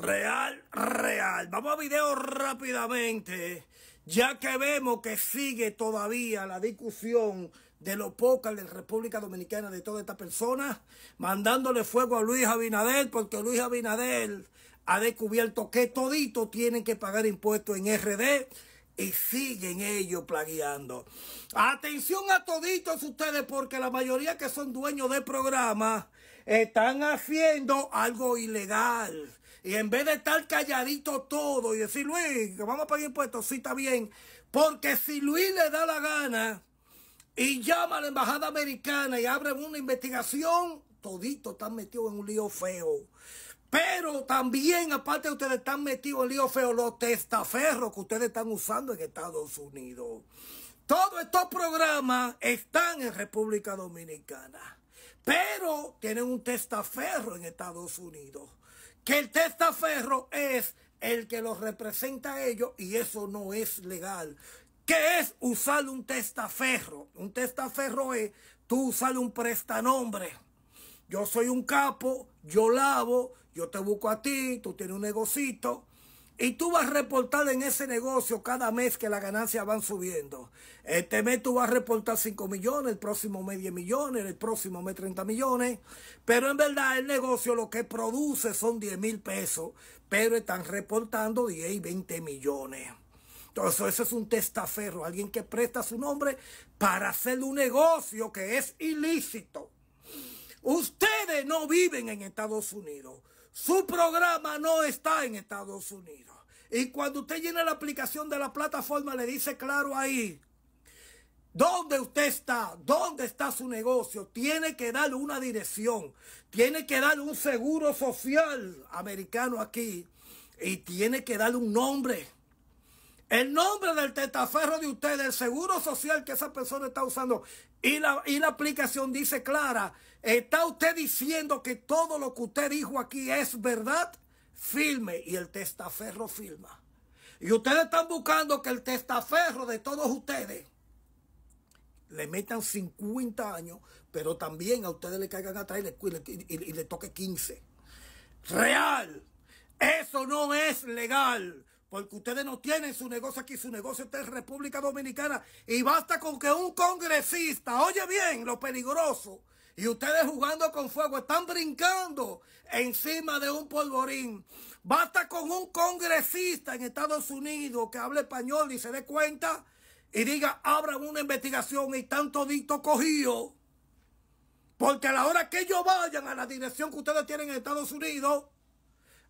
Real, real. Vamos a video rápidamente, ya que vemos que sigue todavía la discusión de los pocas de República Dominicana de todas estas personas, mandándole fuego a Luis Abinader, porque Luis Abinader ha descubierto que toditos tienen que pagar impuestos en RD y siguen ellos plagueando. Atención a toditos ustedes porque la mayoría que son dueños de programas están haciendo algo ilegal. Y en vez de estar calladito todo y decir, Luis, que vamos a pagar impuestos, sí está bien. Porque si Luis le da la gana y llama a la embajada americana y abre una investigación, todito están metidos en un lío feo. Pero también, aparte de ustedes están metidos en lío feo, los testaferros que ustedes están usando en Estados Unidos. Todos estos programas están en República Dominicana. Pero tienen un testaferro en Estados Unidos que el testaferro es el que los representa a ellos y eso no es legal. ¿Qué es usar un testaferro? Un testaferro es tú usar un prestanombre. Yo soy un capo, yo lavo, yo te busco a ti, tú tienes un negocito, y tú vas a reportar en ese negocio cada mes que las ganancias van subiendo. Este mes tú vas a reportar 5 millones, el próximo mes 10 millones, el próximo mes 30 millones. Pero en verdad el negocio lo que produce son 10 mil pesos, pero están reportando 10 y 20 millones. Entonces, eso es un testaferro, alguien que presta su nombre para hacer un negocio que es ilícito. Ustedes no viven en Estados Unidos. Su programa no está en Estados Unidos. Y cuando usted llena la aplicación de la plataforma, le dice claro ahí, ¿Dónde usted está? ¿Dónde está su negocio? Tiene que darle una dirección. Tiene que darle un seguro social americano aquí. Y tiene que darle un nombre. El nombre del tetaferro de usted, el seguro social que esa persona está usando. Y la, y la aplicación dice clara ¿Está usted diciendo que todo lo que usted dijo aquí es verdad? Firme y el testaferro firma. Y ustedes están buscando que el testaferro de todos ustedes le metan 50 años, pero también a ustedes le caigan atrás y le, le toque 15. Real. Eso no es legal. Porque ustedes no tienen su negocio aquí, su negocio está en República Dominicana. Y basta con que un congresista, oye bien lo peligroso, y ustedes jugando con fuego, están brincando encima de un polvorín. Basta con un congresista en Estados Unidos que hable español y se dé cuenta y diga, abran una investigación y tanto dicto cogido. Porque a la hora que ellos vayan a la dirección que ustedes tienen en Estados Unidos,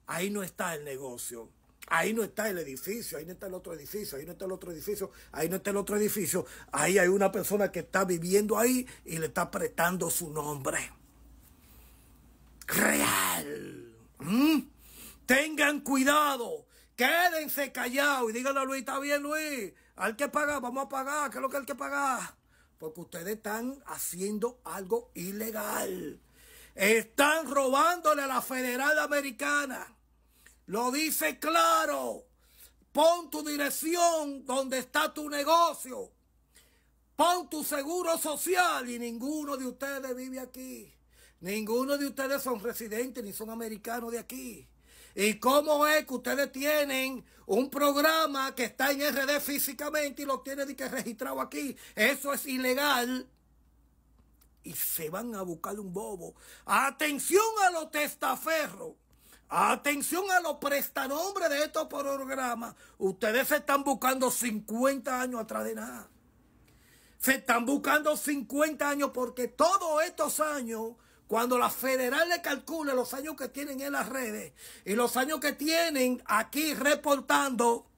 ahí no está el negocio. Ahí no está el edificio, ahí no está el otro edificio, ahí no está el otro edificio, ahí no está el otro edificio. Ahí hay una persona que está viviendo ahí y le está apretando su nombre. Real. ¿Mm? Tengan cuidado. Quédense callados y díganle a Luis, está bien Luis, al que pagar, vamos a pagar, ¿qué es lo que hay que pagar? Porque ustedes están haciendo algo ilegal. Están robándole a la Federal Americana. Lo dice claro. Pon tu dirección donde está tu negocio. Pon tu seguro social y ninguno de ustedes vive aquí. Ninguno de ustedes son residentes ni son americanos de aquí. ¿Y cómo es que ustedes tienen un programa que está en RD físicamente y lo tienen que registrado aquí? Eso es ilegal. Y se van a buscar un bobo. Atención a los testaferros. Atención a los prestanombres de estos programas. Ustedes se están buscando 50 años atrás de nada. Se están buscando 50 años porque todos estos años, cuando la federal le calcule los años que tienen en las redes y los años que tienen aquí reportando,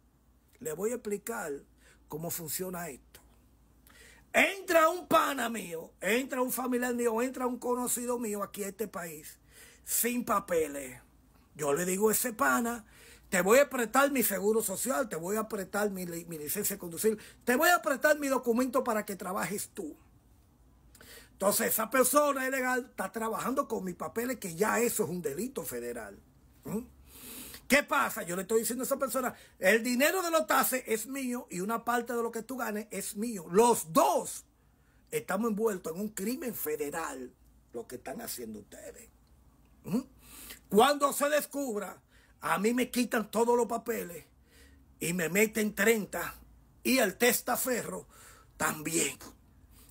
le voy a explicar cómo funciona esto. Entra un pana mío, entra un familiar mío, entra un conocido mío aquí a este país sin papeles yo le digo a ese pana, te voy a apretar mi seguro social, te voy a apretar mi, licencia de conducir, te voy a apretar mi documento para que trabajes tú. Entonces esa persona ilegal está trabajando con mis papeles, que ya eso es un delito federal. ¿Mm? ¿Qué pasa? Yo le estoy diciendo a esa persona, el dinero de los tases es mío y una parte de lo que tú ganes es mío. Los dos estamos envueltos en un crimen federal, lo que están haciendo ustedes. ¿Mm? Cuando se descubra, a mí me quitan todos los papeles y me meten 30 y el testaferro también.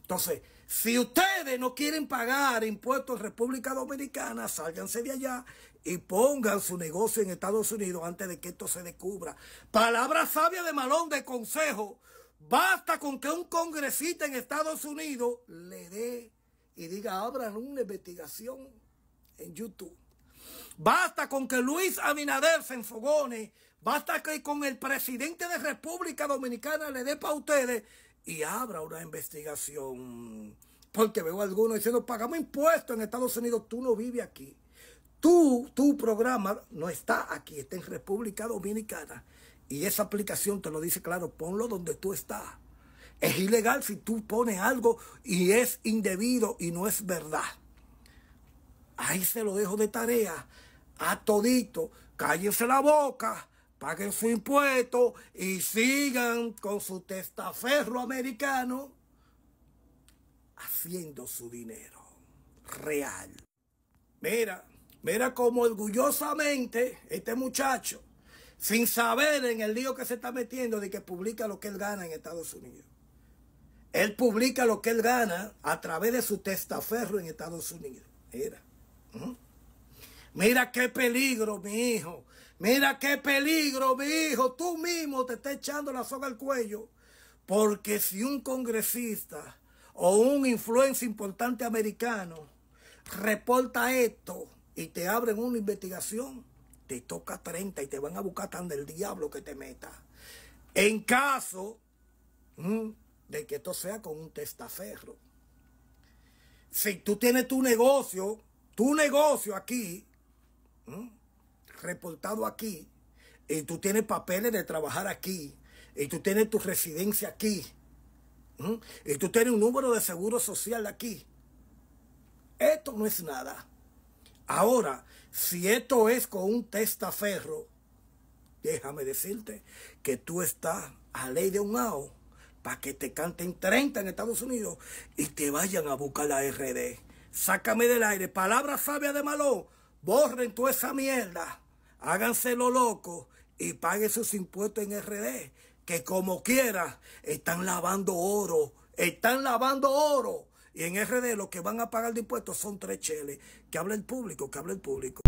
Entonces, si ustedes no quieren pagar impuestos en República Dominicana, sálganse de allá y pongan su negocio en Estados Unidos antes de que esto se descubra. Palabra sabia de Malón de consejo. Basta con que un congresista en Estados Unidos le dé y diga, abran una investigación en YouTube. Basta con que Luis Abinader se enfogone. Basta que con el presidente de República Dominicana le dé para ustedes y abra una investigación. Porque veo algunos diciendo, pagamos impuestos en Estados Unidos, tú no vives aquí. Tú, tu programa no está aquí, está en República Dominicana. Y esa aplicación te lo dice claro, ponlo donde tú estás. Es ilegal si tú pones algo y es indebido y no es verdad. Ahí se lo dejo de tarea a todito. Cállense la boca, paguen su impuesto y sigan con su testaferro americano haciendo su dinero real. Mira, mira cómo orgullosamente este muchacho, sin saber en el lío que se está metiendo de que publica lo que él gana en Estados Unidos. Él publica lo que él gana a través de su testaferro en Estados Unidos. Mira. Mira qué peligro, mi hijo. Mira qué peligro, mi hijo. Tú mismo te estás echando la soga al cuello. Porque si un congresista o un influencer importante americano reporta esto y te abren una investigación, te toca 30 y te van a buscar tan del diablo que te meta. En caso mm, de que esto sea con un testaferro. Si tú tienes tu negocio tu negocio aquí, reportado aquí, y tú tienes papeles de trabajar aquí, y tú tienes tu residencia aquí, y tú tienes un número de seguro social aquí. Esto no es nada. Ahora, si esto es con un testaferro, déjame decirte que tú estás a ley de un AO para que te canten 30 en Estados Unidos y te vayan a buscar la RD. Sácame del aire. Palabra sabia de malo Borren toda esa mierda. Háganse lo loco y paguen sus impuestos en RD. Que como quiera, están lavando oro. Están lavando oro. Y en RD lo que van a pagar de impuestos son tres cheles. Que habla el público, que habla el público.